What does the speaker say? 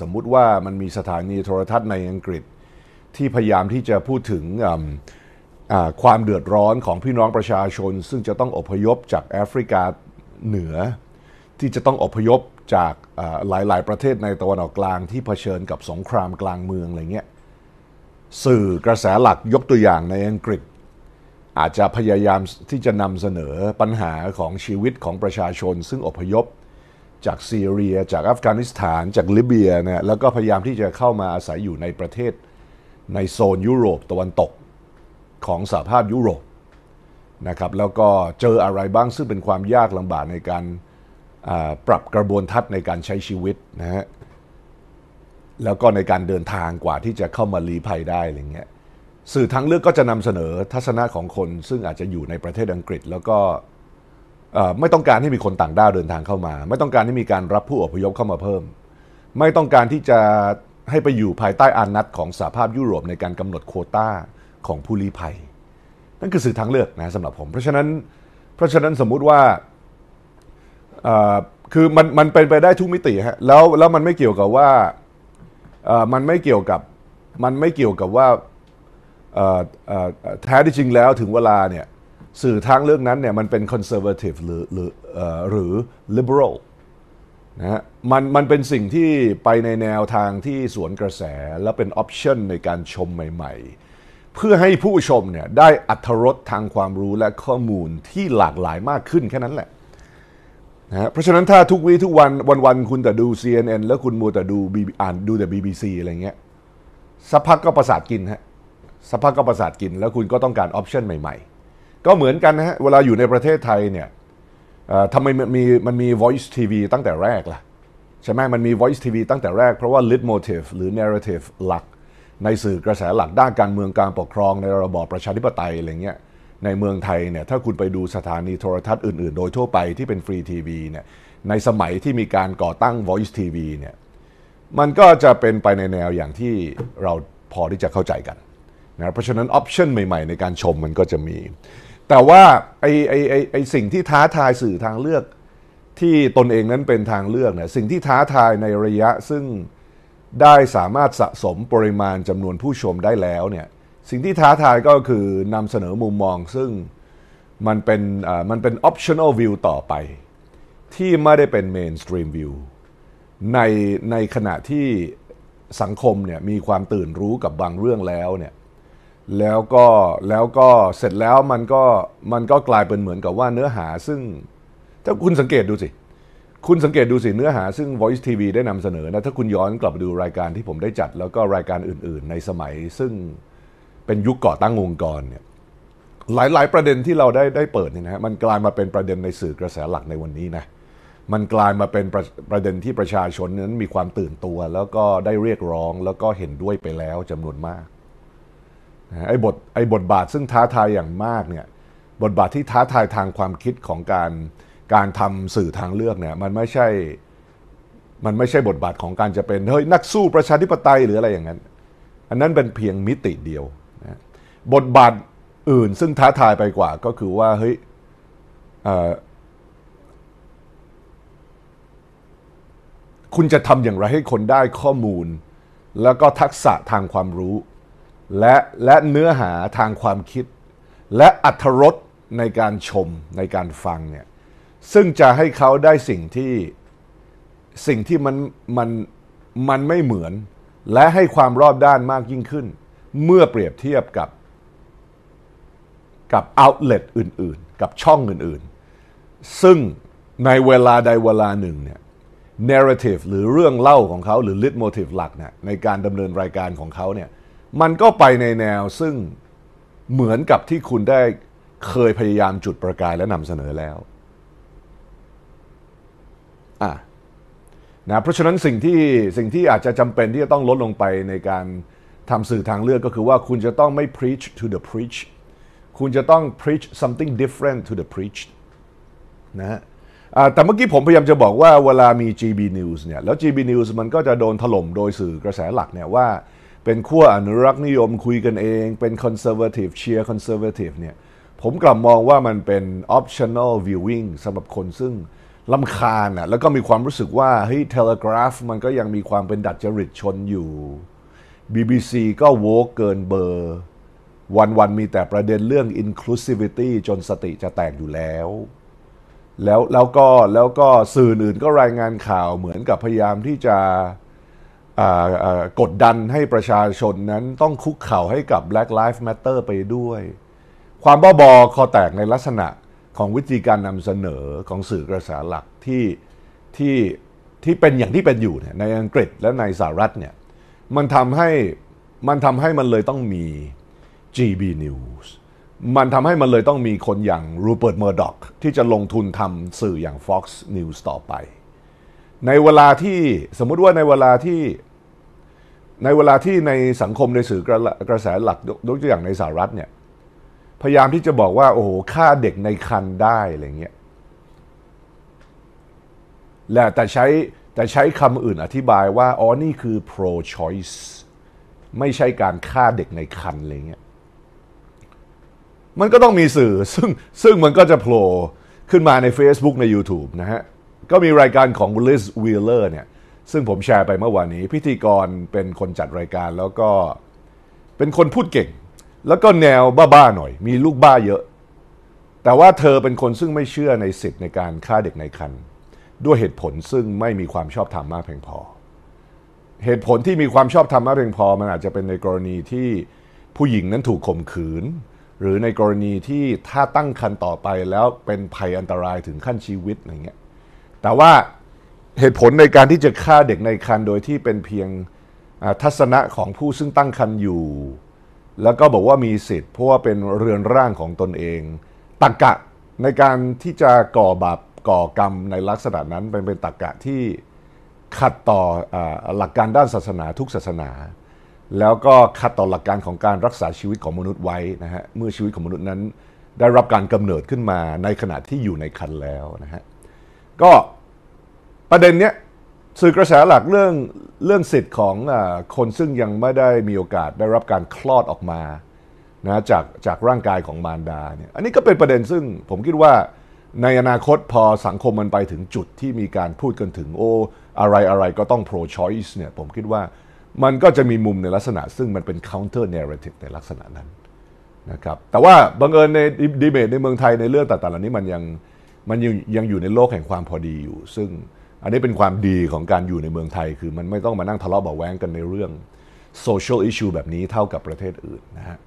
สมมุติว่ามันมีสถานีโทรทัศน์ในอังกฤษ ที่พยายามที่จะพูดถึงความเดือดร้อนของพี่น้องประชาชน ซึ่งจะต้องอพยพจากแอฟริกาเหนือ ที่จะต้องอพยพจากหลายๆประเทศในตะวันออกกลาง ที่เผชิญกับสงครามกลางเมืองอะไรเงี้ยสื่อกระแสหลักยกตัวอย่างในอังกฤษ อาจจะพยายามที่จะนำเสนอปัญหาของชีวิตของประชาชน ซึ่งอพยพจากซีเรีย จากอัฟกานิสถาน จากลิเบียเนี่ยแล้วก็พยายามที่จะเข้ามาอาศัยอยู่ในประเทศในโซนยุโรปตะวันตกของสหภาพยุโรปนะครับ แล้วก็เจออะไรบ้างซึ่งเป็นความยากลำบากในการปรับกระบวนทัศน์ในการใช้ชีวิตนะฮะแล้วก็ในการเดินทางกว่าที่จะเข้ามาลีภัยได้อะไรเงี้ยสื่อทางเลือกก็จะนำเสนอทัศนะของคนซึ่งอาจจะอยู่ในประเทศอังกฤษ แล้วก็ไม่ต้องการให้มีคนต่างด้าวเดินทางเข้ามา ไม่ต้องการให้มีการรับผู้อพยพเข้ามาเพิ่ม ไม่ต้องการที่จะให้ไปอยู่ภายใต้อานัตของสหภาพยุโรปในการกำหนดโคต้าของผู้ลี้ภัยนั่นคือสื่อทางเลือกนะสำหรับผมเพราะฉะนั้นเพราะฉะนั้นสมมุติว่าคือมันมันเป็นไปได้ทุกมิติฮะแล้วแล้วมันไม่เกี่ยวกับว่ามันไม่เกี่ยวกับมันไม่เกี่ยวกับว่าแท้ที่จริงแล้วถึงเวลาเนี่ยสื่อทางเรื่องนั้นเนี่ยมันเป็น conservative หรือหรือหรือ liberal นะฮะมันมันเป็นสิ่งที่ไปในแนวทางที่สวนกระแสและเป็นออปชันในการชมใหม่ๆ เพื่อให้ผู้ชมเนี่ยได้อัธรสทางความรู้และข้อมูลที่หลากหลายมากขึ้นแค่นั้นแหละนะเพราะฉะนั้นถ้าทุกวีทุกวันวันวันคุณแต่ดู CNN แล้วคุณมัวแต่ดูบีอ่านดูแต่ BBC อะไรเงี้ยสักพักก็ประสาทกินฮะสักพักก็ประสาทกิน แล้วคุณก็ต้องการออปชันใหม่ ๆก็เหมือนกันนะฮะเวลาอยู่ในประเทศไทยเนี่ยทำไมมันมีมันมี voice TV ตั้งแต่แรกล่ะ ใช่ไหมมันมี voice TV ตั้งแต่แรก เพราะว่า l a d motive หรือ narrative หลัก ในสื่อกระแสหลักด้านการเมืองการปกครองในระบอบประชาธิปไตยอะไรเงี้ยในเมืองไทยเนี่ยถ้าคุณไปดูสถานีโทรทัศน์อื่นๆ โดยทั่วไปที่เป็นฟรีทีวีเนี่ยในสมัยที่มีการก่อตั้ง voice TV เนี่ยมันก็จะเป็นไปในแนวอย่างที่เราพอที่จะเข้าใจกันนะเพราะฉะนั้นออปชันใหม่ๆ ในการชมมันก็จะมีแต่ว่าไอ้ไอ้ไอไอสิ่งที่ท้าทายสื่อทางเลือกที่ตนเองนั้นเป็นทางเลือกเนี่ยสิ่งที่ท้าทายในระยะซึ่งได้สามารถสะสมปริมาณจำนวนผู้ชมได้แล้วเนี่ยสิ่งที่ท้าทายก็คือนำเสนอมุมมอง ซึ่งมันเป็นมันเป็น optional view ต่อไป ที่ไม่ได้เป็น mainstream view ในในขณะที่สังคมเนี่ยมีความตื่นรู้กับบางเรื่องแล้วเนี่ยแล้วก็ แล้วก็เสร็จแล้วมันก็มันก็กลายเป็นเหมือนกับว่าเนื้อหาซึ่ง ถ้าคุณสังเกตดูสิ คุณสังเกตดูสิ เนื้อหาซึ่ง Voice TV ได้นำเสนอนะถ้าคุณย้อนกลับดูรายการที่ผมได้จัด แล้วก็รายการอื่นๆในสมัย ซึ่งเป็นยุคก่อตั้งองค์กรเนี่ยหลาย ๆ ประเด็นที่เราได้ได้เปิดนี่นะฮะมันกลายมาเป็นประเด็นในสื่อกระแสหลักในวันนี้นะมันกลายมาเป็นประประเด็นที่ประชาชนนั้นมีความตื่นตัว แล้วก็ได้เรียกร้อง แล้วก็เห็นด้วยไปแล้วจำนวนมากไอ้บทไอ้บทบาทซึ่งท้าทายอย่างมากเนี่ยบทบาทที่ท้าทายทางความคิดของการการทำสื่อทางเลือกเนี่ยมันไม่ใช่มันไม่ใช่บทบาทของการจะเป็นเฮ้ยนักสู้ประชาธิปไตยหรืออะไรอย่างนั้นอันนั้นเป็นเพียงมิติเดียวนะบทบาทอื่นซึ่งท้าทายไปกว่า ก็คือว่าเฮ้ยคุณจะทำอย่างไรให้คนได้ข้อมูล แล้วก็ทักษะทางความรู้และและเนื้อหาทางความคิดและอัธรสในการชมในการฟังเนี่ยซึ่งจะให้เขาได้สิ่งที่สิ่งที่มันมันมันไม่เหมือน และให้ความรอบด้านมากยิ่งขึ้น เมื่อเปรียบเทียบกับกับเอาเลตอื่นๆ กับช่องอื่นๆ ซึ่งในเวลาใดเวลาหนึ่งเนี่ย narrative หรือเรื่องเล่าของเขาหรือ leitmotif หลักเนี่ยในการดำเนินรายการของเขาเนี่ยมันก็ไปในแนวซึ่งเหมือนกับที่คุณได้เคยพยายามจุดประกายและนำเสนอแล้วอ่ะนะเพราะฉะนั้นสิ่งที่สิ่งที่อาจจะจำเป็นที่จะต้องลดลงไปในการทำสื่อทางเลือกก็คือว่าคุณจะต้องไม่ preach to the preach คุณจะต้อง preach something different to the preach นะฮะแต่เมื่อกี้ผมพยายามจะบอกว่าเวลามี GB News เนี่ยแล้ว GB News มันก็จะโดนถล่มโดยสื่อกระแสหลักเนี่ยว่าเป็นขั้วอนุรักษ์นิยมคุยกันเอง เป็นคอนเซอร์เวทีฟเชียร์คอนเซอร์เวทีฟเนี่ย ผมกลับมองว่ามันเป็น optional viewing สำหรับคนซึ่งลำคาญอ่ะแล้วก็มีความรู้สึกว่าเฮ้ยเทเลกราฟมันก็ยังมีความเป็นดัดจริตชนอยู่ BBC ก็โวกเกินเบอร์ วันวันมีแต่ประเด็นเรื่อง inclusivity จนสติจะแตกอยู่แล้ว แล้ว แล้วก็แล้วก็สื่ออื่นก็รายงานข่าวเหมือนกับพยายามที่จะกดดันให้ประชาชนนั้นต้องคุกเข่าให้กับ Black Lives Matter ไปด้วย ความบ้าบอคอแตกในลักษณะของวิธีการนำเสนอของสื่อกระแสหลักที่ที่ที่เป็นอย่างที่เป็นอยู่เนี่ยในอังกฤษและในสหรัฐเนี่ยมันทำให้มันทำให้มันเลยต้องมี GB News มันทำให้มันเลยต้องมีคนอย่างรูเปิร์ตเมอร์ด็อกที่จะลงทุนทำสื่ออย่าง Fox News ต่อไปในเวลาที่สมมุติว่าในเวลาที่ในเวลาที่ในสังคมในสื่อกระกระแสหลักยกตัวอย่างในสหรัฐเนี่ยพยายามที่จะบอกว่าโอ้โหฆ่าเด็กในคันได้อะไรเงี้ยแหละแต่ใช้แต่ใช้คำอื่นอธิบายว่าอ๋อนี่คือ pro choice ไม่ใช่การฆ่าเด็กในคันอะไรเงี้ยมันก็ต้องมีสื่อซึ่งซึ่งมันก็จะโผล่ขึ้นมาใน Facebook ใน YouTube นะฮะก็มีรายการของิสว w ลเลอร์เนี่ยซึ่งผมแชร์ไปเมื่อวานนี้ พิธีกรเป็นคนจัดรายการแล้วก็เป็นคนพูดเก่ง แล้วก็แนวบ้าๆหน่อย มีลูกบ้าเยอะ แต่ว่าเธอเป็นคนซึ่งไม่เชื่อในสิทธิ์ในการฆ่าเด็กในครรภ์ด้วยเหตุผลซึ่งไม่มีความชอบธรรมมากเพียงพอ เหตุผลที่มีความชอบธรรมมากเพียงพอ มันอาจจะเป็นในกรณีที่ผู้หญิงนั้นถูกข่มขืน หรือในกรณีที่ถ้าตั้งครรภ์ต่อไปแล้วเป็นภัยอันตรายถึงขั้นชีวิตอะไรเงี้ยแต่ว่าเหตุผลในการที่จะฆ่าเด็กในครรภ์โดยที่เป็นเพียงทัศนะของผู้ซึ่งตั้งครรภ์อยู่ แล้วก็บอกว่ามีสิทธิ์เพราะว่าเป็นเรือนร่างของตนเองตักกะในการที่จะก่อบาปก่อกรรมในลักษณะนั้นเป็นเป็นตักกะที่ขัดต่ออหลักการด้านศาสนาทุกศาสนา แล้วก็ขัดต่อหลักการของการรักษาชีวิตของมนุษย์ไว้นะฮะเมื่อชีวิตของมนุษย์นั้นได้รับการกำเนิดขึ้นมาในขณะที่อยู่ในคันแล้วนะฮะก็ประเด็นเนี้ยสื่อกระแสหลักเรื่องเรื่องสิทธิ์ของคนซึ่งยังไม่ได้มีโอกาสได้รับการคลอดออกมานะจากจากร่างกายของมารดาเนี่ยอันนี้ก็เป็นประเด็นซึ่งผมคิดว่าในอนาคตพอสังคมมันไปถึงจุดที่มีการพูดกันถึงโอ้ อะไรอะไรก็ต้อง pro choice เนี่ยผมคิดว่ามันก็จะมีมุมในลักษณะ ซึ่งมันเป็น counter narrative ในลักษณะนั้นนะครับแต่ว่าบังเอิญในดีเบตในเมืองไทยในเรื่องต่างๆเหล่านี้มันยังมันยังยังอยู่ในโลกแห่งความพอดีอยู่ ซึ่งอันนี้เป็นความดีของการอยู่ในเมืองไทย คือมันไม่ต้องมานั่งทะเลาะเบาแว้งกันในเรื่องโซเชียลอิช e ูแบบนี้เท่ากับประเทศอื่นนะฮะ